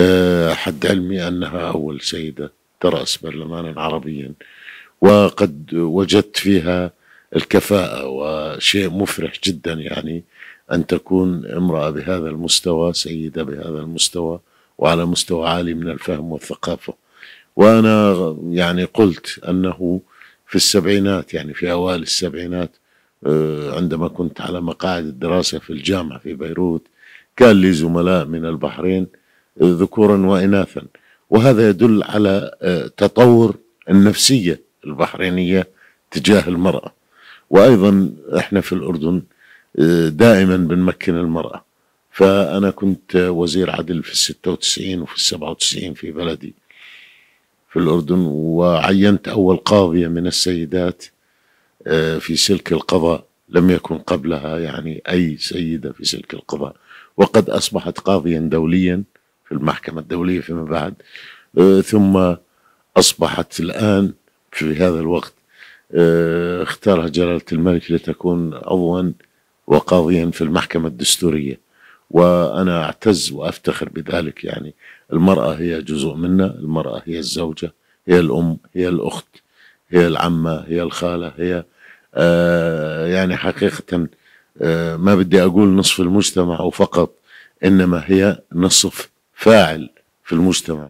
آه، حد علمي أنها أول سيدة ترأس برلمانا عربيا وقد وجدت فيها الكفاءة وشيء مفرح جدا يعني أن تكون امرأة بهذا المستوى سيدة بهذا المستوى وعلى مستوى عالي من الفهم والثقافة وأنا يعني قلت أنه في السبعينات يعني في أوائل السبعينات آه، عندما كنت على مقاعد الدراسة في الجامعة في بيروت كان لي زملاء من البحرين ذكورا واناثا وهذا يدل على آه، تطور النفسيه البحرينيه تجاه المراه وايضا احنا في الاردن آه، دائما بنمكن المراه فانا كنت وزير عدل في ال 96 وفي ال 97 في بلدي في الاردن وعينت اول قاضيه من السيدات آه، في سلك القضاء لم يكن قبلها يعني اي سيده في سلك القضاء وقد اصبحت قاضيا دوليا في المحكمة الدولية فيما بعد آه، ثم أصبحت الآن في هذا الوقت آه، اختارها جلالة الملك لتكون عضوا وقاضيا في المحكمة الدستورية وأنا أعتز وأفتخر بذلك يعني المرأة هي جزء منا المرأة هي الزوجة هي الأم هي الأخت هي العمة هي الخالة هي آه يعني حقيقة آه ما بدي أقول نصف المجتمع وفقط إنما هي نصف فاعل في المجتمع